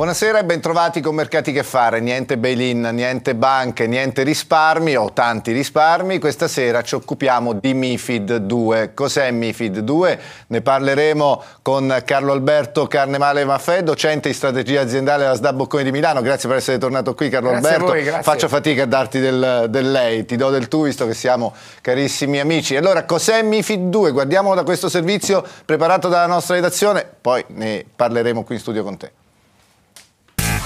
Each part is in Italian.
Buonasera e bentrovati con Mercati che fare. Niente bail-in, niente banche, niente risparmi o tanti risparmi. Questa sera ci occupiamo di MIFID 2. Cos'è MIFID 2? Ne parleremo con Carlo Alberto Carnemale Maffè, docente di strategia aziendale alla SDA Bocconi di Milano. Grazie per essere tornato qui Carlo grazie Alberto. Voi, Faccio fatica a darti del, del, lei, ti do del tu visto che siamo carissimi amici. Allora, cos'è MIFID 2? Guardiamolo da questo servizio preparato dalla nostra redazione, poi ne parleremo qui in studio con te.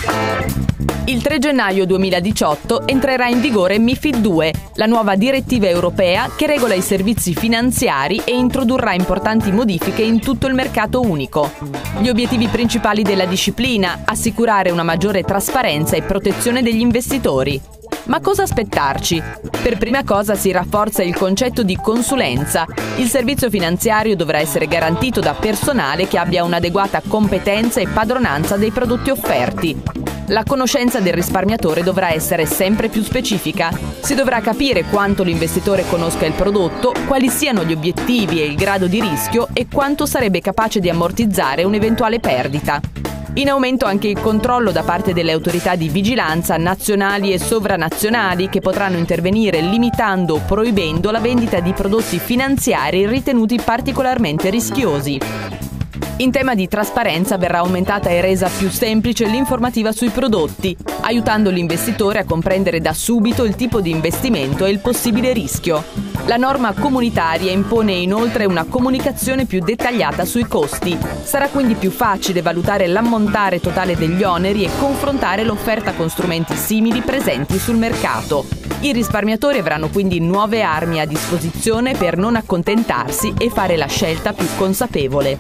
oh, Il 3 gennaio 2018 entrerà in vigore MIFID 2, la nuova direttiva europea che regola i servizi finanziari e introdurrà importanti modifiche in tutto il mercato unico. Gli obiettivi principali della disciplina, assicurare una maggiore trasparenza e protezione degli investitori. Ma cosa aspettarci? Per prima cosa si rafforza il concetto di consulenza. Il servizio finanziario dovrà essere garantito da personale che abbia un'adeguata competenza e padronanza dei prodotti offerti. La conoscenza del risparmiatore dovrà essere sempre più specifica. Si dovrà capire quanto l'investitore conosca il prodotto, quali siano gli obiettivi e il grado di rischio e quanto sarebbe capace di ammortizzare un'eventuale perdita. In aumento anche il controllo da parte delle autorità di vigilanza nazionali e sovranazionali che potranno intervenire limitando o proibendo la vendita di prodotti finanziari ritenuti particolarmente rischiosi. In tema di trasparenza verrà aumentata e resa più semplice l'informativa sui prodotti, aiutando l'investitore a comprendere da subito il tipo di investimento e il possibile rischio. La norma comunitaria impone inoltre una comunicazione più dettagliata sui costi. Sarà quindi più facile valutare l'ammontare totale degli oneri e confrontare l'offerta con strumenti simili presenti sul mercato. I risparmiatori avranno quindi nuove armi a disposizione per non accontentarsi e fare la scelta più consapevole.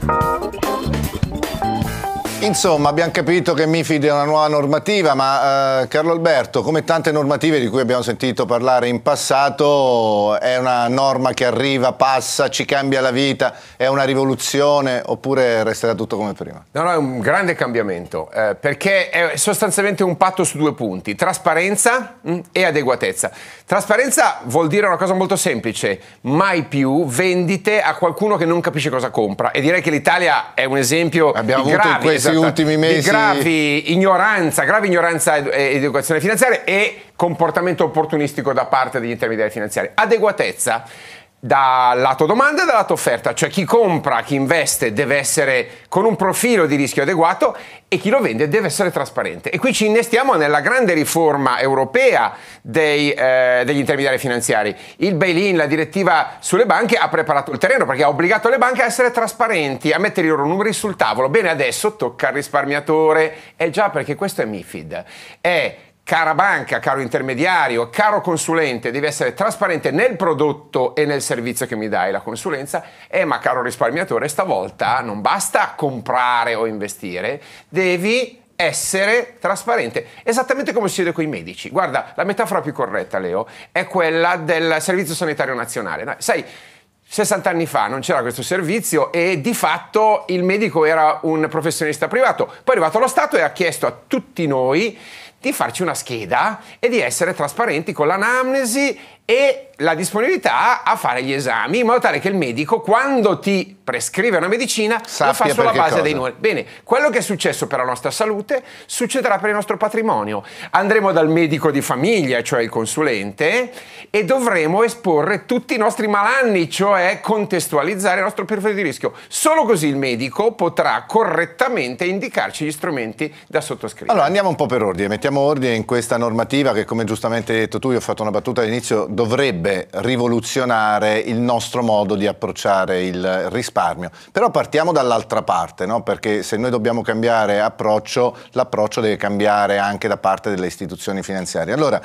Insomma, abbiamo capito che MIFID è una nuova normativa, ma eh, Carlo Alberto, come tante normative di cui abbiamo sentito parlare in passato, è una norma che arriva, passa, ci cambia la vita, è una rivoluzione oppure resterà tutto come prima? No, no, è un grande cambiamento, eh, perché è sostanzialmente un patto su due punti, trasparenza mh, mm, e adeguatezza. Trasparenza vuol dire una cosa molto semplice, mai più vendite a qualcuno che non capisce cosa compra e direi che l'Italia è un esempio abbiamo grave, avuto in questi negli esatto. ultimi mesi. Di gravi ignoranza, grave ignoranza ed educazione finanziaria e comportamento opportunistico da parte degli intermediari finanziari. Adeguatezza dal lato domanda e dal lato offerta, cioè chi compra, chi investe deve essere con un profilo di rischio adeguato e chi lo vende deve essere trasparente. E qui ci innestiamo nella grande riforma europea dei, eh, degli intermediari finanziari. Il bail-in, la direttiva sulle banche ha preparato il terreno perché ha obbligato le banche a essere trasparenti, a mettere i loro numeri sul tavolo. Bene, adesso tocca al risparmiatore. Eh già, perché questo è MIFID. È cara banca, caro intermediario, caro consulente, devi essere trasparente nel prodotto e nel servizio che mi dai. La consulenza eh ma caro risparmiatore, stavolta non basta comprare o investire, devi essere trasparente, esattamente come succede con i medici. Guarda, la metafora più corretta, Leo, è quella del Servizio Sanitario Nazionale. sai, 60 anni fa non c'era questo servizio e di fatto il medico era un professionista privato. Poi è arrivato lo Stato e ha chiesto a tutti noi di farci una scheda e di essere trasparenti con l'anamnesi e la disponibilità a fare gli esami in modo tale che il medico quando ti prescrive una medicina Sappia lo fa sulla base cosa. dei numeri. Bene, quello che è successo per la nostra salute succederà per il nostro patrimonio. Andremo dal medico di famiglia, cioè il consulente, e dovremo esporre tutti i nostri malanni, cioè contestualizzare il nostro perfetto di rischio. Solo così il medico potrà correttamente indicarci gli strumenti da sottoscrivere. Allora andiamo un po' per ordine, mettiamo mettiamo ordine in questa normativa che come giustamente hai detto tu, io ho fatto una battuta all'inizio, dovrebbe rivoluzionare il nostro modo di approcciare il risparmio. Però partiamo dall'altra parte, no? perché se noi dobbiamo cambiare approccio, l'approccio deve cambiare anche da parte delle istituzioni finanziarie. Allora,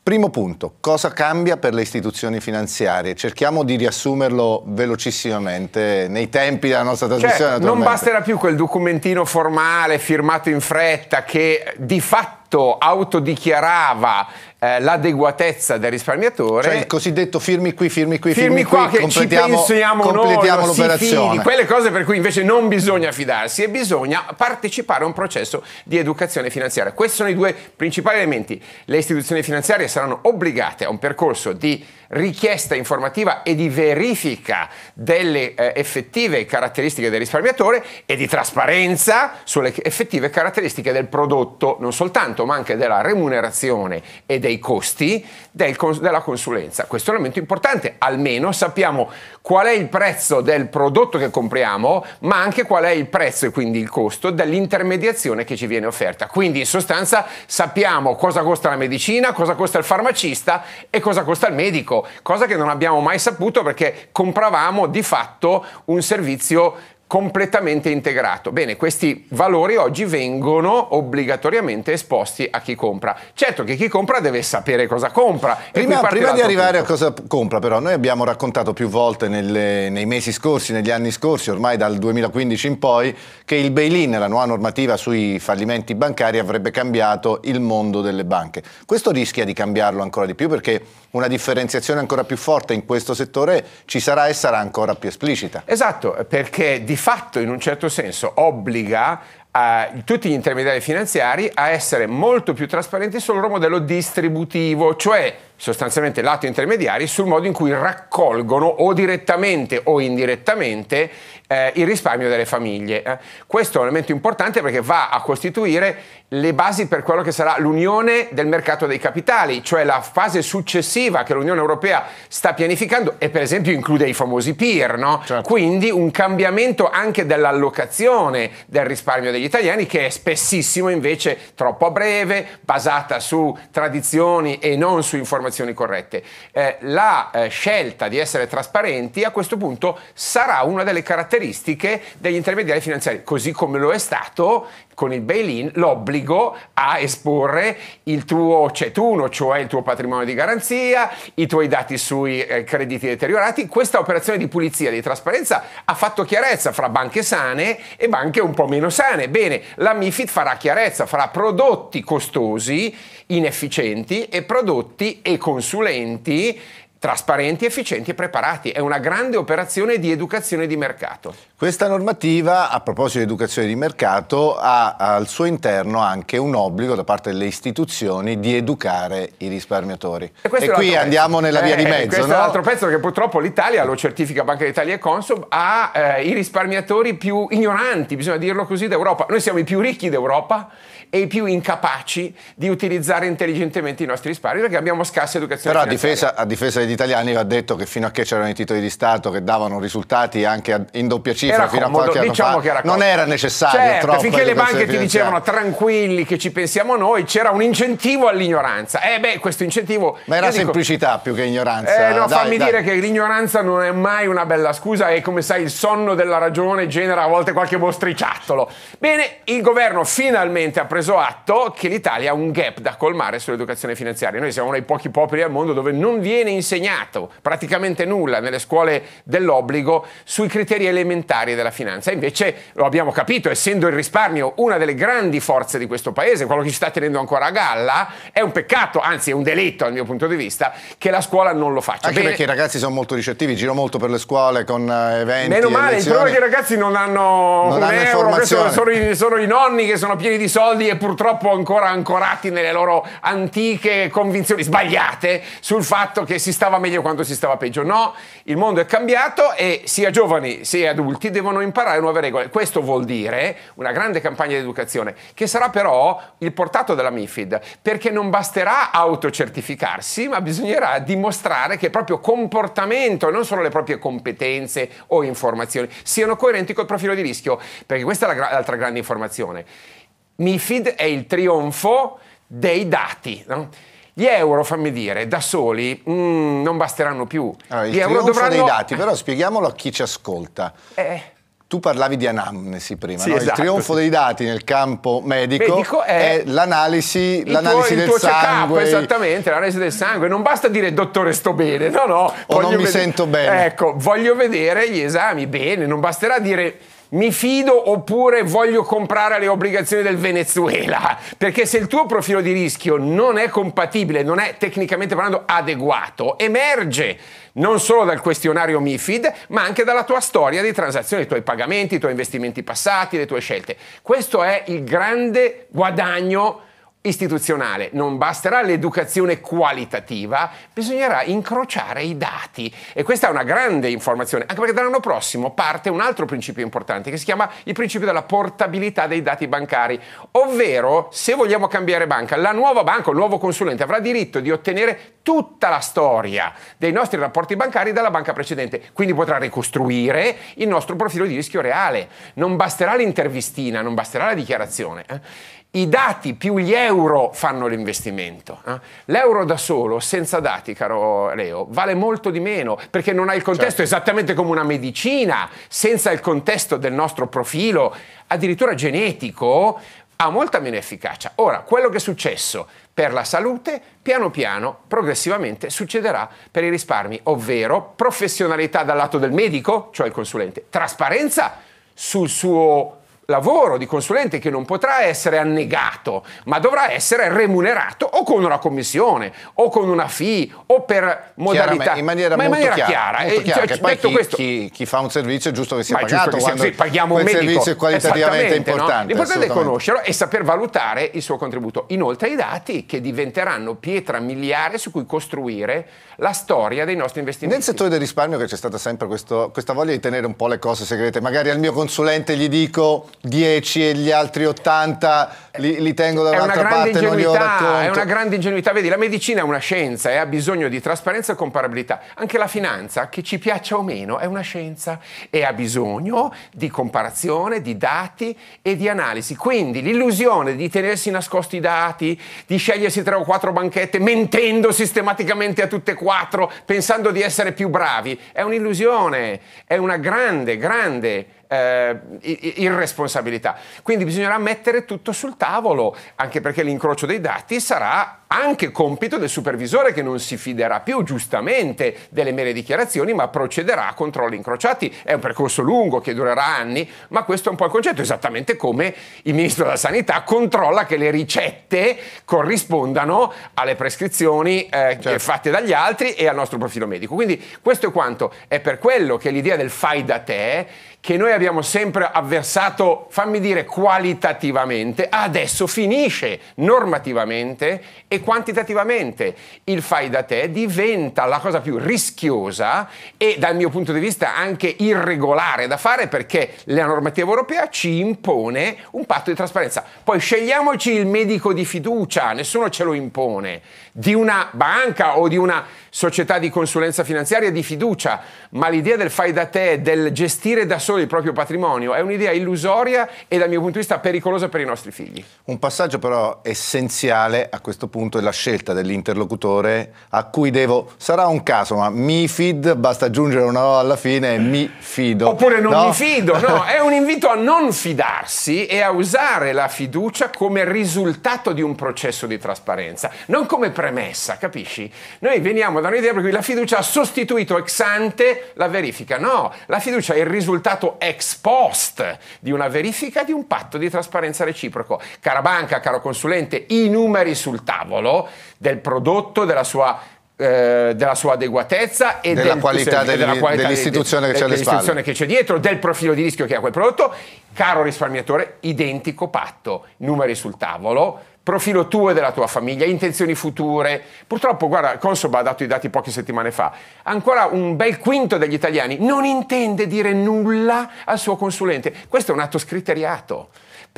Primo punto, cosa cambia per le istituzioni finanziarie? Cerchiamo di riassumerlo velocissimamente nei tempi della nostra cioè, trasmissione. Cioè, non basterà più quel documentino formale firmato in fretta che di fatto fatto autodichiarava eh, l'adeguatezza del risparmiatore. Cioè il cosiddetto firmi qui, firmi qui, firmi, firmi qua, qui, che ci pensiamo completiamo noi, l'operazione. Fidi, quelle cose per cui invece non bisogna fidarsi e bisogna partecipare a un processo di educazione finanziaria. Questi sono i due principali elementi. Le istituzioni finanziarie saranno obbligate a un percorso di richiesta informativa e di verifica delle eh, effettive caratteristiche del risparmiatore e di trasparenza sulle effettive caratteristiche del prodotto, non soltanto mercato ma anche della remunerazione e dei costi del della consulenza. Questo è un elemento importante, almeno sappiamo qual è il prezzo del prodotto che compriamo ma anche qual è il prezzo e quindi il costo dell'intermediazione che ci viene offerta. Quindi in sostanza sappiamo cosa costa la medicina, cosa costa il farmacista e cosa costa il medico, cosa che non abbiamo mai saputo perché compravamo di fatto un servizio completamente integrato. Bene, questi valori oggi vengono obbligatoriamente esposti a chi compra. Certo che chi compra deve sapere cosa compra. Prima, prima di arrivare punto. a cosa compra però, noi abbiamo raccontato più volte nelle, nei mesi scorsi, negli anni scorsi, ormai dal 2015 in poi, che il bail-in, la nuova normativa sui fallimenti bancari, avrebbe cambiato il mondo delle banche. Questo rischia di cambiarlo ancora di più perché una differenziazione ancora più forte in questo settore ci sarà e sarà ancora più esplicita. Esatto, perché di fatto in un certo senso obbliga Uh, tutti gli intermediari finanziari a essere molto più trasparenti sul loro modello distributivo, cioè sostanzialmente lato intermediari sul modo in cui raccolgono o direttamente o indirettamente eh, il risparmio delle famiglie. Eh. Questo è un elemento importante perché va a costituire le basi per quello che sarà l'unione del mercato dei capitali, cioè la fase successiva che l'Unione Europea sta pianificando e per esempio include i famosi PIR, no? certo. quindi un cambiamento anche dell'allocazione del risparmio degli italiani che è spessissimo invece troppo breve, basata su tradizioni e non su informazioni corrette. Eh, la eh, scelta di essere trasparenti a questo punto sarà una delle caratteristiche caratteristiche degli intermediari finanziari, così come lo è stato con il bail-in l'obbligo a esporre il tuo cetuno, cioè il tuo patrimonio di garanzia, i tuoi dati sui eh, crediti deteriorati. Questa operazione di pulizia, di trasparenza ha fatto chiarezza fra banche sane e banche un po' meno sane. Bene, la MIFID farà chiarezza fra prodotti costosi, inefficienti e prodotti e consulenti trasparenti, efficienti e preparati. È una grande operazione di educazione di mercato. Questa normativa, a proposito di educazione di mercato, ha al suo interno anche un obbligo da parte delle istituzioni di educare i risparmiatori. E, e qui pezzo. andiamo nella via eh, di mezzo. Questo no? è l'altro pezzo che purtroppo l'Italia, lo certifica Banca d'Italia e Consum, ha eh, i risparmiatori più ignoranti, bisogna dirlo così, d'Europa. Noi siamo i più ricchi d'Europa e i più incapaci di utilizzare intelligentemente i nostri risparmi perché abbiamo scarsa educazione Però a difesa, a difesa, degli italiani va detto che fino a che c'erano i titoli di Stato che davano risultati anche in doppia cifra era fino comodo, a qualche diciamo anno fa, diciamo era non era necessario certo, finché le banche ti dicevano tranquilli che ci pensiamo noi c'era un incentivo all'ignoranza eh beh questo incentivo ma era dico, semplicità più che ignoranza eh no dai, fammi dai. dire che l'ignoranza non è mai una bella scusa e come sai il sonno della ragione genera a volte qualche mostriciattolo bene il governo finalmente ha preso preso atto che l'Italia ha un gap da colmare sull'educazione finanziaria. Noi siamo uno dei pochi popoli al mondo dove non viene insegnato praticamente nulla nelle scuole dell'obbligo sui criteri elementari della finanza. Invece lo abbiamo capito, essendo il risparmio una delle grandi forze di questo paese, quello che ci sta tenendo ancora a galla, è un peccato, anzi è un delitto dal mio punto di vista, che la scuola non lo faccia. Anche Bene. perché i ragazzi sono molto ricettivi, giro molto per le scuole con eh, eventi. Meno male, il problema è che i ragazzi non hanno non un hanno euro, sono, sono, i, sono i nonni che sono pieni di soldi e purtroppo ancora ancorati nelle loro antiche convinzioni sbagliate sul fatto che si stava meglio quando si stava peggio. No, il mondo è cambiato e sia giovani sia adulti devono imparare nuove regole. Questo vuol dire una grande campagna di educazione che sarà però il portato della MIFID perché non basterà autocertificarsi ma bisognerà dimostrare che il proprio comportamento e non solo le proprie competenze o informazioni siano coerenti col profilo di rischio perché questa è l'altra grande informazione. MIFID è il trionfo dei dati. No? Gli euro, fammi dire, da soli mm, non basteranno più. Allora, ah, Gli il euro dovranno... dei dati, però spieghiamolo a chi ci ascolta. Eh. Tu parlavi di anamnesi prima, sì, no? esatto, il trionfo sì. dei dati nel campo medico, medico è, è, l'analisi, l'analisi tuo, del sangue. esattamente, l'analisi del sangue. Non basta dire dottore sto bene, no no. O non mi ved- sento bene. Ecco, voglio vedere gli esami bene, non basterà dire mi fido oppure voglio comprare le obbligazioni del Venezuela? Perché se il tuo profilo di rischio non è compatibile, non è tecnicamente parlando adeguato, emerge non solo dal questionario MIFID, ma anche dalla tua storia di transazioni, i tuoi pagamenti, i tuoi investimenti passati, le tue scelte. Questo è il grande guadagno istituzionale, non basterà l'educazione qualitativa, bisognerà incrociare i dati e questa è una grande informazione, anche perché dall'anno prossimo parte un altro principio importante che si chiama il principio della portabilità dei dati bancari, ovvero se vogliamo cambiare banca, la nuova banca, il nuovo consulente avrà diritto di ottenere tutta la storia dei nostri rapporti bancari dalla banca precedente, quindi potrà ricostruire il nostro profilo di rischio reale, non basterà l'intervistina, non basterà la dichiarazione. Eh? I dati più gli euro fanno l'investimento. Eh? L'euro da solo, senza dati, caro Leo, vale molto di meno perché non ha il contesto, certo. esattamente come una medicina, senza il contesto del nostro profilo, addirittura genetico, ha molta meno efficacia. Ora, quello che è successo per la salute, piano piano, progressivamente succederà per i risparmi, ovvero professionalità dal lato del medico, cioè il consulente, trasparenza sul suo lavoro di consulente che non potrà essere annegato, ma dovrà essere remunerato o con una commissione o con una fee o per modalità in maniera, ma in maniera chiara, chiara. Molto eh, chiara cioè, poi chi, questo, chi, chi, fa un servizio è giusto che sia ma pagato che sia, sì, paghiamo un medico, servizio è qualitativamente importante. No? L'importante è conoscerlo e saper valutare il suo contributo. Inoltre i dati che diventeranno pietra miliare su cui costruire la storia dei nostri investimenti. Nel settore del risparmio che c'è stata sempre questo, questa voglia di tenere un po' le cose segrete, magari al mio consulente gli dico 10 e gli altri 80 li, li tengo dall'altra parte, non li ho racconto. È una grande ingenuità, vedi, la medicina è una scienza e eh, ha bisogno di trasparenza e comparabilità. Anche la finanza, che ci piaccia o meno, è una scienza e ha bisogno di comparazione, di dati e di analisi. Quindi l'illusione di tenersi nascosti i dati, di scegliersi tre o quattro banchette mentendo sistematicamente a tutte e quattro, pensando di essere più bravi, è un'illusione, è una grande, grande eh, irresponsabilità. Quindi bisognerà mettere tutto sul tavolo, anche perché l'incrocio dei dati sarà anche compito del supervisore che non si fiderà più giustamente delle mere dichiarazioni ma procederà a controlli incrociati. È un percorso lungo che durerà anni, ma questo è un po' il concetto, esattamente come il ministro della Sanità controlla che le ricette corrispondano alle prescrizioni eh, certo. fatte dagli altri e al nostro profilo medico. Quindi questo è quanto. È per quello che l'idea del fai da te che noi abbiamo sempre avversato, fammi dire qualitativamente, adesso finisce normativamente e e quantitativamente il fai da te diventa la cosa più rischiosa e dal mio punto di vista anche irregolare da fare perché la normativa europea ci impone un patto di trasparenza. Poi scegliamoci il medico di fiducia, nessuno ce lo impone, di una banca o di una società di consulenza finanziaria di fiducia, ma l'idea del fai da te, del gestire da solo il proprio patrimonio è un'idea illusoria e dal mio punto di vista pericolosa per i nostri figli. Un passaggio però essenziale a questo punto appunto la scelta dell'interlocutore a cui devo, sarà un caso, ma mi fid, basta aggiungere una O alla fine e mi fido. Oppure non no? mi fido, no, è un invito a non fidarsi e a usare la fiducia come risultato di un processo di trasparenza, non come premessa, capisci? Noi veniamo da un'idea per cui la fiducia ha sostituito ex ante la verifica, no, la fiducia è il risultato ex post di una verifica di un patto di trasparenza reciproco. Cara banca, caro consulente, i numeri sul tavolo solo del prodotto, della sua eh, della sua adeguatezza e della, del, qualità, del, della qualità, dell'istituzione, che, dell'istituzione che c'è dietro, del profilo di rischio che ha quel prodotto. Caro risparmiatore, identico patto, numeri sul tavolo, profilo tuo e della tua famiglia, intenzioni future. Purtroppo, guarda, Consoba ha dato i dati poche settimane fa, ancora un bel quinto degli italiani non intende dire nulla al suo consulente. Questo è un atto scriteriato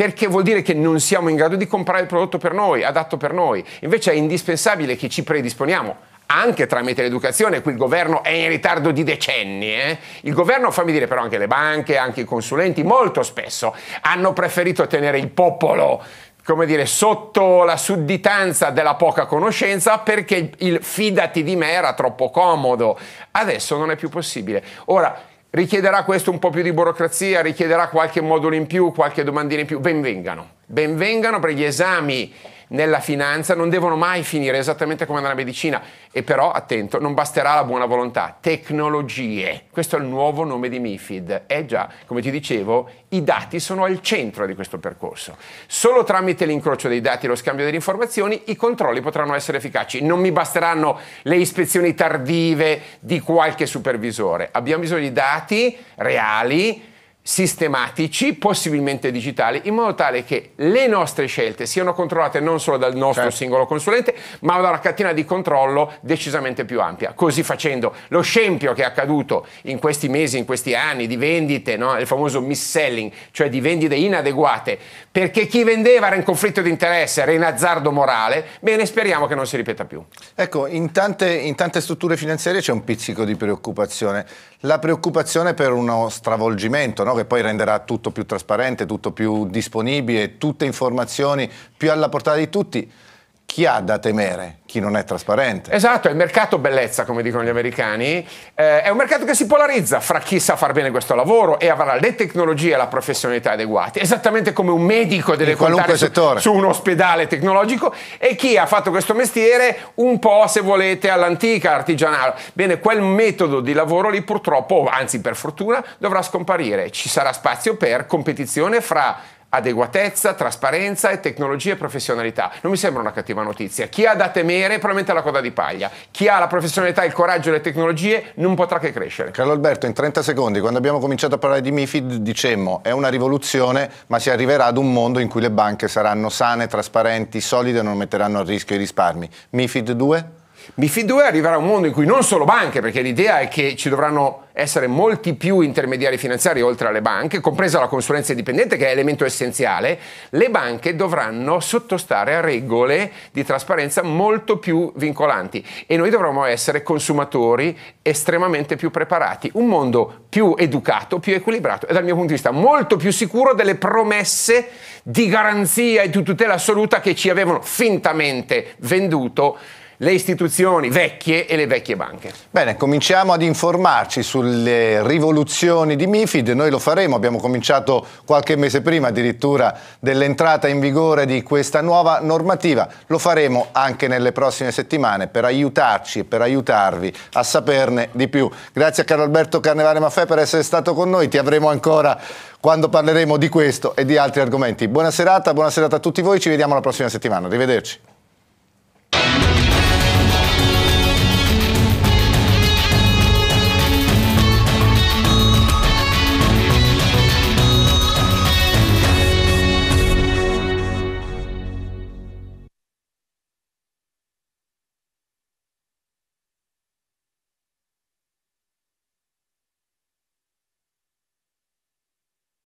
perché vuol dire che non siamo in grado di comprare il prodotto per noi, adatto per noi. Invece è indispensabile che ci predisponiamo anche tramite l'educazione, qui il governo è in ritardo di decenni. Eh? Il governo, fammi dire però anche le banche, anche i consulenti, molto spesso hanno preferito tenere il popolo come dire, sotto la sudditanza della poca conoscenza perché il fidati di me era troppo comodo. Adesso non è più possibile. Ora, Richiederà questo un po' più di burocrazia, richiederà qualche modulo in più, qualche domandina in più. Benvengano, benvengano per gli esami nella finanza non devono mai finire esattamente come nella medicina. E però, attento, non basterà la buona volontà. Tecnologie. Questo è il nuovo nome di MIFID. E eh già, come ti dicevo, i dati sono al centro di questo percorso. Solo tramite l'incrocio dei dati e lo scambio delle informazioni i controlli potranno essere efficaci. Non mi basteranno le ispezioni tardive di qualche supervisore. Abbiamo bisogno di dati reali sistematici, possibilmente digitali, in modo tale che le nostre scelte siano controllate non solo dal nostro certo. singolo consulente, ma da una catena di controllo decisamente più ampia. Così facendo, lo scempio che è accaduto in questi mesi, in questi anni di vendite, no? il famoso mis-selling, cioè di vendite inadeguate, perché chi vendeva era in conflitto di interesse, era in azzardo morale, bene, speriamo che non si ripeta più. Ecco, in tante, in tante strutture finanziarie c'è un pizzico di preoccupazione. La preoccupazione per uno stravolgimento, no? no? che poi renderà tutto più trasparente, tutto più disponibile, tutte informazioni più alla portata di tutti chi ha da temere? Chi non è trasparente. Esatto, è il mercato bellezza, come dicono gli americani, eh, è un mercato che si polarizza fra chi sa far bene questo lavoro e avrà le tecnologie e la professionalità adeguate, esattamente come un medico deve contare su, su, un ospedale tecnologico e chi ha fatto questo mestiere un po', se volete, all'antica, artigianale. Bene, quel metodo di lavoro lì purtroppo, anzi per fortuna, dovrà scomparire. Ci sarà spazio per competizione fra adeguatezza, trasparenza e tecnologia e professionalità. Non mi sembra una cattiva notizia. Chi ha da temere probabilmente la coda di paglia. Chi ha la professionalità, il coraggio e le tecnologie non potrà che crescere. Carlo Alberto, in 30 secondi, quando abbiamo cominciato a parlare di MIFID dicemmo è una rivoluzione, ma si arriverà ad un mondo in cui le banche saranno sane, trasparenti, solide e non metteranno a rischio i risparmi. MIFID 2? MIFID 2 arriverà a un mondo in cui non solo banche, perché l'idea è che ci dovranno essere molti più intermediari finanziari oltre alle banche, compresa la consulenza indipendente che è elemento essenziale, le banche dovranno sottostare a regole di trasparenza molto più vincolanti e noi dovremo essere consumatori estremamente più preparati, un mondo più educato, più equilibrato e dal mio punto di vista molto più sicuro delle promesse di garanzia e di tutela assoluta che ci avevano fintamente venduto le istituzioni vecchie e le vecchie banche. Bene, cominciamo ad informarci sulle rivoluzioni di MIFID, noi lo faremo, abbiamo cominciato qualche mese prima addirittura dell'entrata in vigore di questa nuova normativa, lo faremo anche nelle prossime settimane per aiutarci e per aiutarvi a saperne di più. Grazie a Carlo Alberto Carnevale Maffè per essere stato con noi, ti avremo ancora quando parleremo di questo e di altri argomenti. Buona serata, buona serata a tutti voi, ci vediamo la prossima settimana, arrivederci.